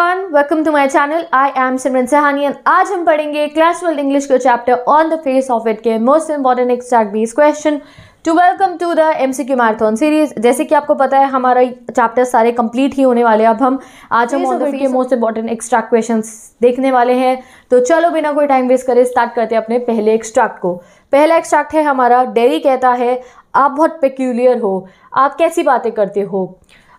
everyone welcome to my channel I am Simran Sahani and आज हम पढ़ेंगे क्लास ट्वेल्थ इंग्लिश के chapter on the face of it के most important extract बीस question to welcome to the M C marathon series जैसे कि आपको पता है हमारा चैप्टर सारे कंप्लीट ही होने वाले हैं अब हम आज हम ऑन द के मोस्ट इंपॉर्टेंट एक्सट्रैक्ट क्वेश्चन देखने वाले हैं तो चलो बिना कोई टाइम वेस्ट करें स्टार्ट करते हैं अपने पहले एक्सट्रैक्ट को पहला एक्सट्रैक्ट है हमारा डेरी कहता है आप बहुत पेक्यूलियर हो आप कैसी बातें करते हो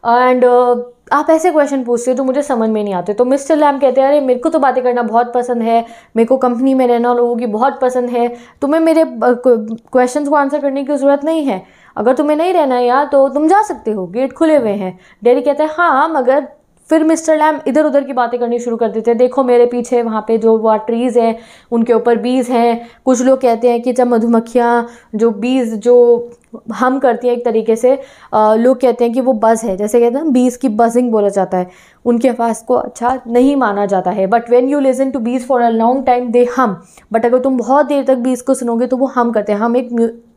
एंड uh, आप ऐसे क्वेश्चन पूछते हो तो मुझे समझ में नहीं आते तो मिस्टर लैम कहते हैं अरे मेरे को तो बातें करना बहुत पसंद है मेरे को कंपनी में रहना लोगों की बहुत पसंद है तुम्हें मेरे क्वेश्चन को आंसर करने की ज़रूरत नहीं है अगर तुम्हें नहीं रहना है यार तो तुम जा सकते हो गेट खुले हुए हैं डेरी कहते हैं हाँ मगर फिर मिस्टर लैम इधर उधर की बातें करनी शुरू कर देते हैं देखो मेरे पीछे वहाँ पे जो वो ट्रीज़ हैं उनके ऊपर बीज हैं कुछ लोग कहते हैं कि जब अच्छा, मधुमक्खियाँ जो बीज जो हम करती हैं एक तरीके से लोग कहते हैं कि वो बज है जैसे कहते हैं बीज की बजिंग बोला जाता है उनके आवाज को अच्छा नहीं माना जाता है but when you listen to bees for a long time they hum but अगर तुम बहुत देर तक बीज को सुनोगे तो वो हम करते हैं हम एक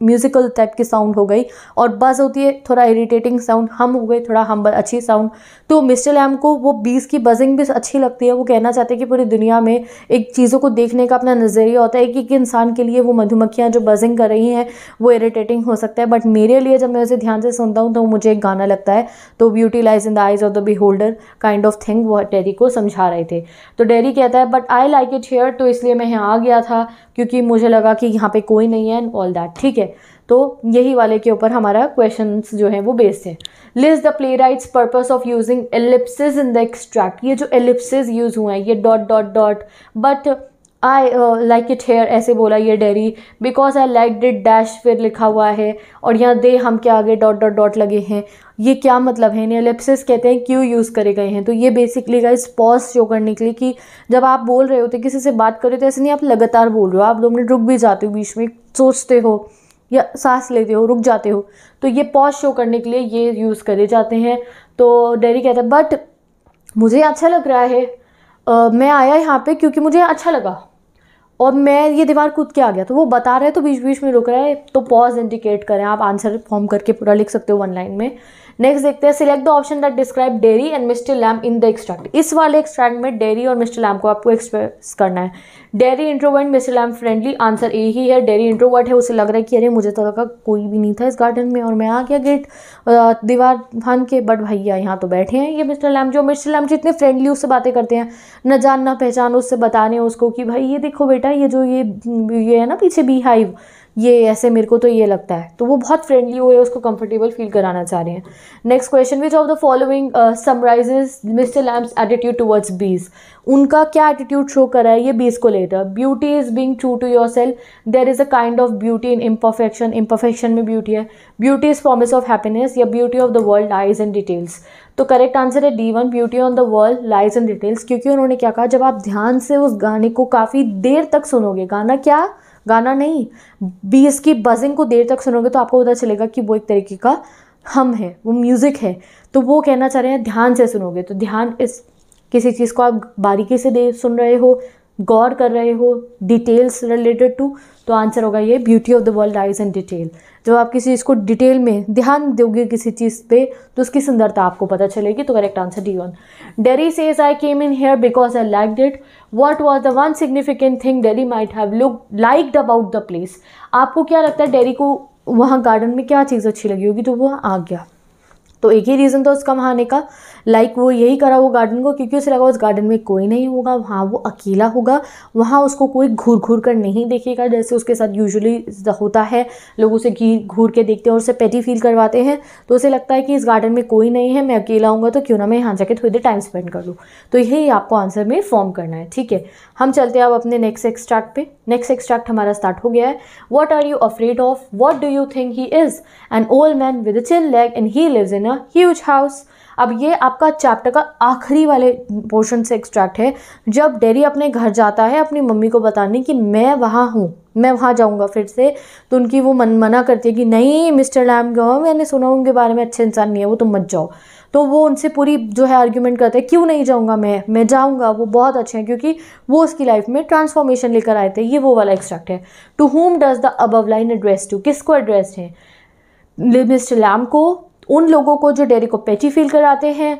म्यूज़िकल टाइप की साउंड हो गई और बज होती है थोड़ा इरीटेटिंग साउंड हम हो गए थोड़ा हम अच्छी साउंड तो मिस्टर लैम को वो बीज की बजिंग भी अच्छी लगती है वो कहना चाहते हैं कि पूरी दुनिया में एक चीज़ों को देखने का अपना नज़रिया होता है एक एक इंसान के लिए वो मधुमक्खियाँ जो बजिंग कर रही हैं वो इरीटेटिंग हो सकता है है बट मेरे लिए जब मैं उसे ध्यान से सुनता हूँ तो मुझे एक गाना लगता है तो beauty lies in the eyes of the beholder kind of thing वो डेरी को समझा रहे थे तो डेरी कहता है but I like it here तो इसलिए मैं यहाँ आ गया था क्योंकि मुझे लगा कि यहाँ पर कोई नहीं है एंड ऑल दैट ठीक है तो यही वाले के ऊपर हमारा क्वेश्चन जो है वो बेस्ड है list the playwright's purpose of using ellipsis in the extract ये जो एलिप्सिस यूज़ हुए हैं ये dot dot dot but I like it here ऐसे बोला ये Derry because I like it dash फिर लिखा हुआ है और यहाँ दे हम के आगे डॉट डॉट डॉट लगे हैं ये क्या मतलब है इन्हें एलिप्सिस कहते हैं क्यों यूज़ करे गए हैं तो ये बेसिकली गए पॉज शो करने के लिए कि जब आप बोल रहे होते किसी से बात कर रहे हो तो ऐसे नहीं आप लगातार बोल रहे हो आप दो मिनट रुक भी जाते हो बीच में सोचते हो या सांस लेते हो रुक जाते हो तो ये पॉज शो करने के लिए ये यूज़ करे जाते हैं तो डेरी कहता है बट मुझे अच्छा लग रहा है Uh, मैं आया यहाँ पे क्योंकि मुझे अच्छा लगा और मैं ये दीवार कूद के आ गया तो वो बता रहे हैं तो बीच बीच में रुक रहा है तो पॉज इंडिकेट करें आप आंसर फॉर्म करके पूरा लिख सकते हो वन लाइन में नेक्स्ट देखते हैं select the option that describe Derry and Mister Lamb in the extract इस वाले एक्सट्रैक्ट में डेरी और मिस्टर लैम को आपको एक्सप्रेस करना है Derry introvert Mister Lamb friendly answer A ही है डेरी इंट्रोवर्ट है उसे लग रहा है कि अरे मुझे तो लगा कोई भी नहीं था इस गार्डन में और मैं आ गया गेट दीवार भान के बट भैया यहाँ तो बैठे हैं ये मिस्टर लैम जो मिस्टर लैम जितने फ्रेंडली उससे बातें करते हैं न जान ना पहचान उससे बताने उसको कि भाई ये देखो बेटा ये जो ये ये है ना पीछे बी हाइव ये ऐसे मेरे को तो ये लगता है तो वो बहुत फ्रेंडली हुए उसको कंफर्टेबल फील कराना चाह रहे हैं next question which of the following summarises Mister Lamb's attitude towards bees उनका क्या एटीट्यूड शो करा है ये बीज को लेकर beauty is being true to yourself there is a kind of beauty in imperfection imperfection में beauty है beauty is promise of happiness या beauty of the world lies in details तो correct answer है D one beauty on the world lies and details क्योंकि उन्होंने क्या कहा जब आप ध्यान से उस गाने को काफ़ी देर तक सुनोगे गाना क्या गाना नहीं बी इसकी बजिंग को देर तक सुनोगे तो आपको पता चलेगा कि वो एक तरीके का हम है वो म्यूज़िक है तो वो कहना चाह रहे हैं ध्यान से सुनोगे तो ध्यान इस किसी चीज़ को आप बारीकी से दे सुन रहे हो गौर कर रहे हो डिटेल्स रिलेटेड टू तो आंसर होगा ये beauty of the world lies in detail जब आप किसी चीज़ को डिटेल में ध्यान दोगे किसी चीज़ पे तो उसकी सुंदरता आपको पता चलेगी तो correct answer D one Derry says I came in here because I like it what was the one significant thing Derry might have look liked about the place आपको क्या लगता है डेरी को वहाँ गार्डन में क्या चीज़ अच्छी लगी होगी तो वह आ गया तो एक ही रीज़न था उसका वहाँ आने का लाइक वो यही करा वो गार्डन को क्योंकि उसे लगा उस गार्डन में कोई नहीं होगा वहाँ वो अकेला होगा वहाँ उसको कोई घूर घूर कर नहीं देखेगा जैसे उसके साथ यूजुअली होता है लोग उसे घूर के देखते हैं और उसे पेटी फील करवाते हैं तो उसे लगता है कि इस गार्डन में कोई नहीं है मैं अकेला हूँ तो क्यों ना मैं यहाँ जाके थोड़ी देर टाइम स्पेंड कर लूँ तो यही आपको आंसर में फॉर्म करना है ठीक है हम चलते हैं अब अपने नेक्स्ट एक्सट्रैक्ट पे नेक्स्ट एक्सट्रैक्ट हमारा स्टार्ट हो गया है what are you afraid of what do you think he is an old man with a chin leg and he lives in a a huge house अब ये आपका chapter का आखिरी वाले पोर्शन से एक्सट्रैक्ट है जब डेरी अपने घर जाता है अपनी मम्मी को बताने कि मैं वहाँ हूँ मैं वहाँ जाऊँगा फिर से तो उनकी वो मन मना करती है कि नहीं मिस्टर लैम गो मैंने सुना उनके बारे में अच्छे इंसान नहीं है वो तुम तो मत जाओ तो वो उनसे पूरी जो है आर्ग्यूमेंट करते हैं क्यों नहीं जाऊँगा मैं मैं जाऊँगा वो बहुत अच्छे हैं क्योंकि वो उसकी लाइफ में ट्रांसफॉर्मेशन लेकर आए थे ये वो वाला एक्सट्रैक्ट है to home does the above line address to किसको एड्रेस है मिस्टर लैम को उन लोगों को जो डेरी को पेची फील कराते हैं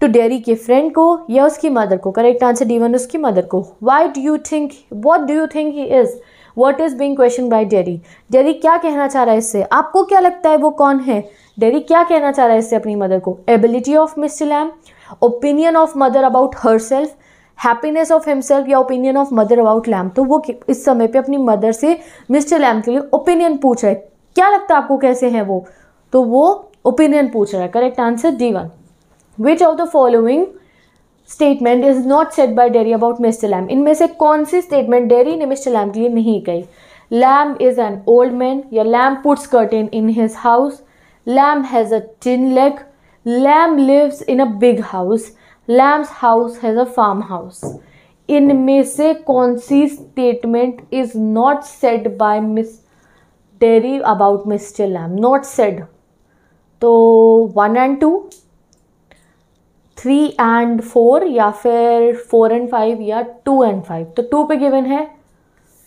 टू डेरी के फ्रेंड को या उसकी मदर को करेक्ट आंसर डी वन उसकी मदर को why do you think what do you think he is what is being question by Derry Derry क्या कहना चाह रहा है इससे आपको क्या लगता है वो कौन है डेरी क्या कहना चाह रहा है इससे अपनी मदर को ability of miss Lamb opinion of mother about her self happiness of himself या opinion of mother about Lamb तो वो इस समय पे अपनी मदर से मिस्टर लैम के लिए ओपिनियन पूछ रहे क्या लगता है आपको कैसे हैं वो तो वो ओपिनियन पूछ रहा है correct answer D one which of the following statement is not said by Derry about mister Lamb इनमें से कौन सी स्टेटमेंट डेरी ने मिस्टर लैम के लिए नहीं कही Lamb is an old man या Lamb puts curtain in his house Lamb has a tin leg Lamb lives in a big house Lamb's house has a farm house इनमें से कौन सी statement is not said by miss Derry about mister Lamb not said तो one and two three and four या फिर four and five या two and five तो two पे गिवन है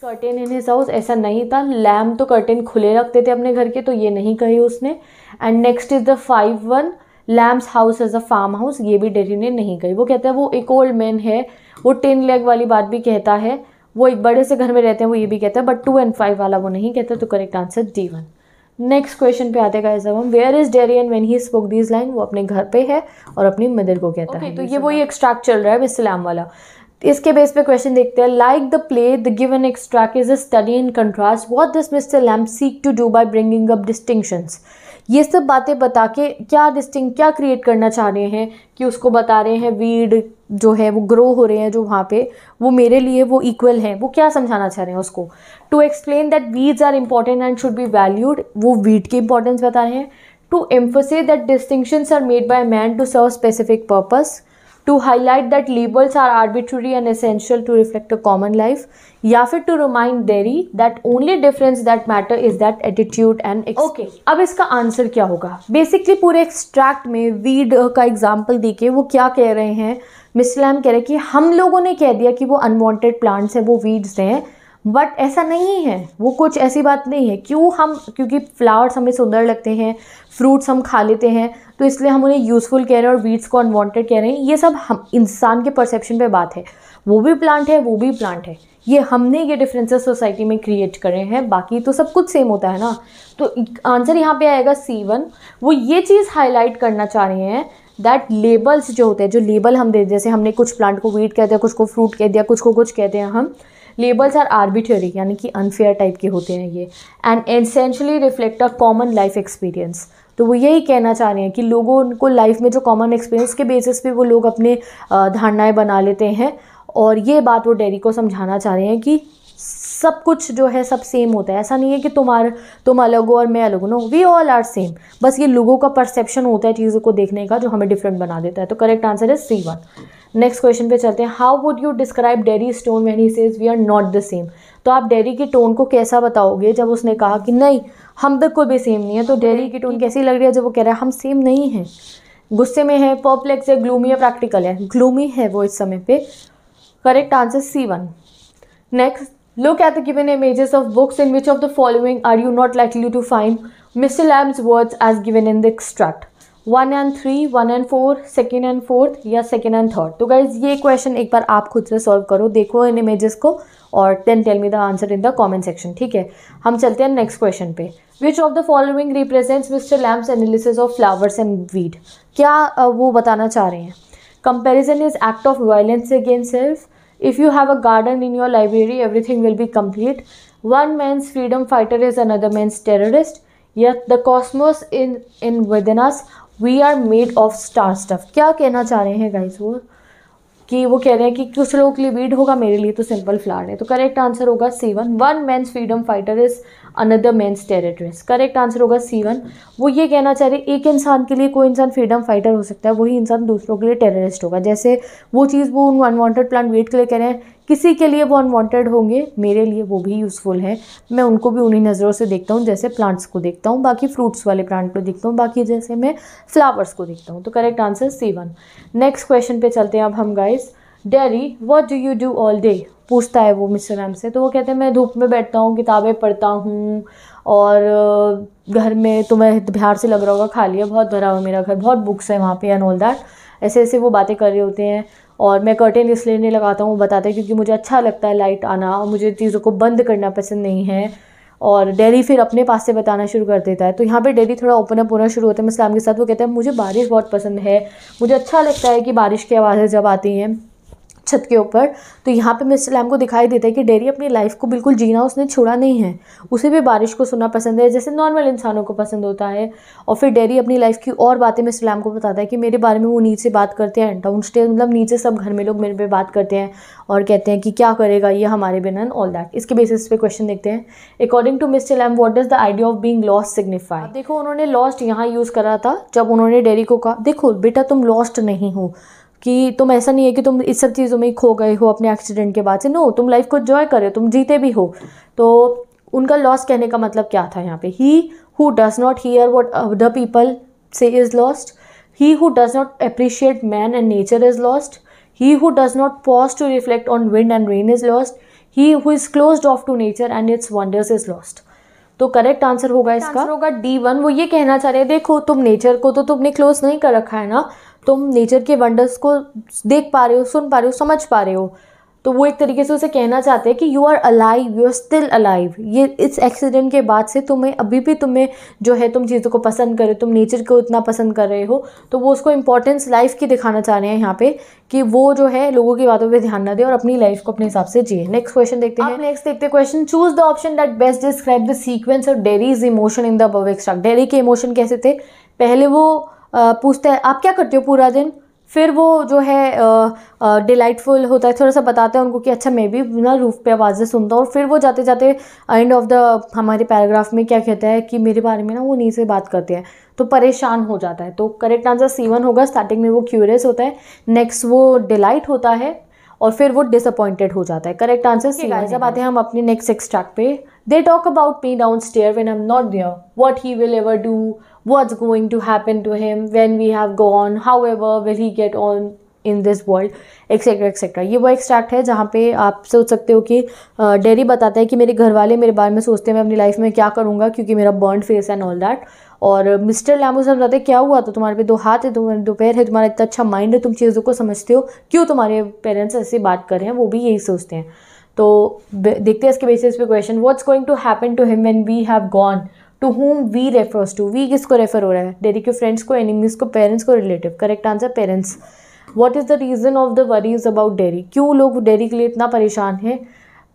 कर्टेन इन हिज हाउस ऐसा नहीं था लैम्प तो कर्टेन खुले रखते थे अपने घर के तो ये नहीं कही उसने and next is the five one Lamb's house as a farm house ये भी डेरी ने नहीं कही वो कहता है वो एक ओल्ड मैन है वो टेन लेग वाली बात भी कहता है वो एक बड़े से घर में रहते हैं वो ये भी कहता है बट टू एंड फाइव वाला वो नहीं कहता तो correct answer D one next question पे आते गाइस अब हम where is Derry in when he spoke these line वो अपने घर पे है और अपनी मदर को कहता okay, है तो ये वही एक्सट्रैक्ट चल रहा है इस्लाम वाला इसके बेस पे क्वेश्चन देखते हैं like the play the given extract is a study in contrast what this mister Lamb seek to do by bringing up distinctions ये सब बातें बता के क्या डिस्टिंग क्या क्रिएट करना चाह रहे हैं कि उसको बता रहे हैं वीड जो है वो ग्रो हो रहे हैं जो वहाँ पे वो मेरे लिए वो इक्वल हैं वो क्या समझाना चाह रहे हैं उसको to explain that weeds are important and should be valued वो वीड की इंपॉर्टेंस बता रहे हैं to emphasise that distinctions are made by man to serve specific purpose to highlight that labels are arbitrary and essential to reflect a common life या फिर to remind Derry that only difference that matter is that attitude and okay अब इसका आंसर क्या होगा basically पूरे extract में weed uh, का एग्जाम्पल दे के वो क्या कह रहे हैं मिसलैम कह रहे हैं कि हम लोगों ने कह दिया कि वो अनवांटेड प्लांट्स हैं वो वीड्स हैं बट ऐसा नहीं है वो कुछ ऐसी बात नहीं है क्यों हम क्योंकि फ्लावर्स हमें सुंदर लगते हैं फ्रूट्स हम खा लेते हैं तो इसलिए हम उन्हें यूज़फुल कह रहे हैं और वीड्स को अनवांटेड कह रहे हैं ये सब हम इंसान के परसेप्शन पे बात है वो भी प्लांट है वो भी प्लांट है ये हमने ये डिफरेंसेस सोसाइटी में क्रिएट करे हैं बाकी तो सब कुछ सेम होता है ना तो आंसर यहाँ पे आएगा सी वन वो ये चीज़ हाईलाइट करना चाह रहे हैं दैट लेबल्स जो होते हैं जो लेबल हम दे जैसे हमने कुछ प्लांट को वीट कह दिया कुछ को फ्रूट कह दिया कुछ को कुछ कहते हैं हम लेबल्स आर आर्बिटरी यानी कि अनफेयर टाइप के होते हैं ये and essentially reflect a common life experience तो वो यही कहना चाह रहे हैं कि लोगों उनको लाइफ में जो कॉमन एक्सपीरियंस के बेसिस पे वो लोग अपने धारणाएँ बना लेते हैं और ये बात वो डेरी को समझाना चाह रहे हैं कि सब कुछ जो है सब सेम होता है ऐसा नहीं है कि तुम्हारे तुम अलग हो और मैं अलग हूँ no we all are same बस ये लोगों का परसेप्शन होता है चीज़ों को देखने का जो हमें डिफरेंट बना देता है तो करेक्ट आंसर है सी वन नेक्स्ट क्वेश्चन पे चलते हैं how would you describe Derry stone when he says we are not the same तो आप डेरी के टोन को कैसा बताओगे जब उसने कहा कि नहीं हम बिल्कुल भी सेम नहीं है तो डेरी की टोन कैसी लग रही है जब वो कह रहा है हम सेम नहीं हैं गुस्से में है पॉपलेक्स है ग्लूमी है प्रैक्टिकल है ग्लूमी है वो इस समय पे correct answer C one next look at the given images of books in which of the following are you not likely to find mister Lamb's words as given in the extract one and three one and four second and fourth या second and third तो guys ये question एक बार आप खुद से solve करो देखो इन इमेजेस को और then tell me the answer in the comment section ठीक है हम चलते हैं नेक्स्ट क्वेश्चन पे which of the following represents mister Lamb's analysis of flowers and weed क्या वो बताना चाह रहे हैं comparison is act of violence against self if you have a garden in your library everything will be complete one man's freedom fighter is another man's terrorist yet the cosmos in in within us we are made of star stuff क्या कहना चाह रहे हैं guys वो कि वो कह रहे हैं कि कुछ लोगों के लिए वीड होगा मेरे लिए तो सिंपल फ्लावर है तो करेक्ट आंसर होगा C one one man's freedom fighter is another man's territories correct answer होगा सी वन वो ये कहना चाह रहे एक इंसान के लिए कोई इंसान फ्रीडम फाइटर हो सकता है वही इंसान दूसरों के लिए टेररिस्ट होगा जैसे वो चीज़ वो उन अनवांटेड प्लांट वेट के लिए कह रहे हैं किसी के लिए वो अनवांटेड होंगे मेरे लिए वो भी यूज़फुल है मैं उनको भी उन्हीं नज़रों से देखता हूँ जैसे प्लांट्स को देखता हूँ बाकी फ्रूट्स वाले प्लांट को देखता हूँ बाकी जैसे मैं फ्लावर्स को देखता हूँ तो correct answer C one next question पे चलते हैं अब हम guys Derry what do you do all day पूछता है वो मिस्टर मैम से तो वो कहते हैं मैं धूप में बैठता हूँ किताबें पढ़ता हूँ और घर में तुम्हें बिहार से लग रहा होगा खाली है बहुत भरा हुआ मेरा घर बहुत बुक्स है वहाँ पे एंड ऑल दैट ऐसे ऐसे वो बातें कर रहे होते हैं और मैं कर्टेन इसलिए नहीं लगाता हूँ वो बताते हैं क्योंकि मुझे अच्छा लगता है लाइट आना और मुझे चीज़ों को बंद करना पसंद नहीं है और डेरी फिर अपने पास से बताना शुरू कर देता है तो यहाँ पे डेरी थोड़ा ओपन अप होना शुरू होता है मैं इस्लाम के साथ वो कहते हैं मुझे बारिश बहुत पसंद है मुझे अच्छा लगता है कि बारिश की आवाज़ें जब आती हैं छत के ऊपर तो यहाँ पे मिस्टर लैम को दिखाई देता है कि डेरी अपनी लाइफ को बिल्कुल जीना उसने छोड़ा नहीं है उसे भी बारिश को सुनना पसंद है जैसे नॉर्मल इंसानों को पसंद होता है और फिर डेरी अपनी लाइफ की और बातें मिस्टर लैम को बताता है कि मेरे बारे में वो नीचे बात करते हैं डाउन स्टेज मतलब नीचे सब घर में लोग मेरे पे बात करते हैं और कहते हैं कि क्या करेगा ये हमारे बिना ऑल दैट इसके बेसिस पे क्वेश्चन देखते हैं according to mister Lamb what does the idea of being lost signify देखो उन्होंने लॉस्ट यहाँ यूज़ करा था जब उन्होंने डेरी को कहा देखो बेटा तुम लॉस्ट नहीं हो कि तुम ऐसा नहीं है कि तुम इस सब चीज़ों में खो गए हो अपने एक्सीडेंट के बाद से नो तुम लाइफ को इन्जॉय करे तुम जीते भी हो तो उनका लॉस कहने का मतलब क्या था यहाँ पे he who does not hear what the people say is lost he who does not appreciate man and nature is lost he who does not pause to reflect on wind and rain is lost he who is close of to nature and its wonders is lost तो correct answer होगा इसका होगा D one वो ये कहना चाह रहे हैं देखो तुम नेचर को तो तुमने क्लोज नहीं कर रखा है ना तुम नेचर के वंडर्स को देख पा रहे हो सुन पा रहे हो समझ पा रहे हो तो वो एक तरीके से उसे कहना चाहते हैं कि you are alive you are still alive ये इस एक्सीडेंट के बाद से तुम्हें अभी भी तुम्हें जो है तुम चीज़ों को पसंद कर रहे हो तुम नेचर को इतना पसंद कर रहे हो तो वो उसको इंपॉर्टेंस लाइफ की दिखाना चाह रहे हैं यहाँ पे कि वो जो है लोगों की बातों पर ध्यान ना दे और अपनी लाइफ को अपने हिसाब से जिए नेक्स्ट क्वेश्चन देखते हैं नेक्स्ट देखते question choose the option that best describe the sequence of Derry is emotion in the above Derry के इमोशन कैसे थे पहले वो पूछता है आप क्या करते हो पूरा दिन फिर वो जो है डिलाइटफुल होता है थोड़ा सा बताते हैं उनको कि अच्छा मैं भी ना रूफ़ पे आवाज़ें सुनता हूँ और फिर वो जाते जाते एंड ऑफ द हमारे पैराग्राफ में क्या कहता है कि मेरे बारे में ना वो नीचे बात करते हैं तो परेशान हो जाता है तो करेक्ट आंसर सी वन होगा स्टार्टिंग में वो क्यूरियस होता है नेक्स्ट वो डिलाइट होता है और फिर वो डिसअपॉइंटेड हो जाता है करेक्ट आंसर सी वन जब आते हैं हम अपने नेक्स्ट एक्सट्रैक्ट पे they talk about me down stair when I'm not there what he will ever do what's going to happen to him when we have gone however will he get on in this world etcetera etcetera ये वो extract है जहाँ पे आप सोच सकते हो कि डेरी बताता है कि मेरे घर वाले मेरे बारे में सोचते हैं मैं अपनी लाइफ में क्या करूँगा क्योंकि मेरा burn face and all that और मिस्टर लैम्बो बताते क्या हुआ तो तुम्हारे पे दो हाथ है तुम्हारे दो पैर है तुम्हारा इतना अच्छा माइंड है तुम चीज़ों को समझते हो क्यों तुम्हारे पेरेंट्स ऐसे बात कर रहे हैं वो भी यही सोचते हैं तो देखते हैं इसके बेसिस पे question what's going to happen to him when we have gone to home we refers to we किसको रेफर हो रहा है डेरी के फ्रेंड्स को एनिमीज को पेरेंट्स को relative correct answer parents what is the reason of the worries about Derry क्यों लोग डेरी के लिए इतना परेशान है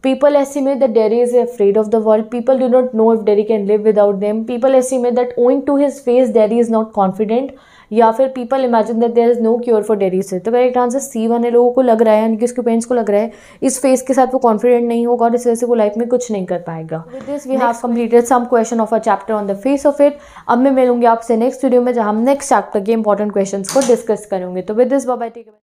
people assume that Derry is afraid of the world people do not know if Derry can live without them people assume that owing to his face Derry is not confident या फिर people imagine that there is no cure for Derry से तो correct answer C one है लोगों को लग रहा है यानी कि उसके पेरेंट्स को लग रहा है इस फेस के साथ वो कॉन्फिडेंट नहीं होगा और इस वजह से वो लाइफ में कुछ नहीं कर पाएगा with this we have completed some question of a chapter on the face of it अब मैं मिलूंगी आपसे नेक्स्ट वीडियो में जहाँ हम नेक्स्ट चैप्टर के इंपॉर्टेंट क्वेश्चन को डिस्कस करेंगे तो विद दिस बाबा टेक